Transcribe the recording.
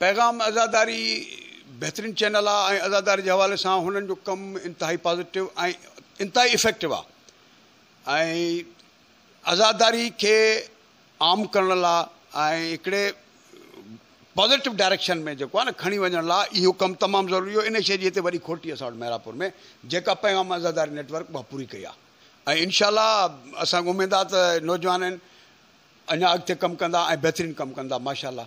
पैगाम आज़ादारी बहितरीनु चैनल आहे ऐं आज़ादारी जे हवाले सां हुननि जो कमु इनताही पॉज़िटिव ऐं इनता इफेक्टिव आहे ऐं आज़ादारी खे आम करण लाइ ऐं हिकिड़े पॉज़िटिव डायरेक्शन में जेको आहे न खणी वञण लाइ इहो कमु तमामु ज़रूरी आहे इन शइ जी हिते वरी खोटी असां वटि मैरापुर में जेका पैगाम आज़ादारी नेटवर्क मां पूरी कई आहे ऐं इनशा असांखे उमेदु आहे त नौजवान आहिनि अञा अॻिते कमु कंदा ऐं बहितरीनु कमु कंदा माशाला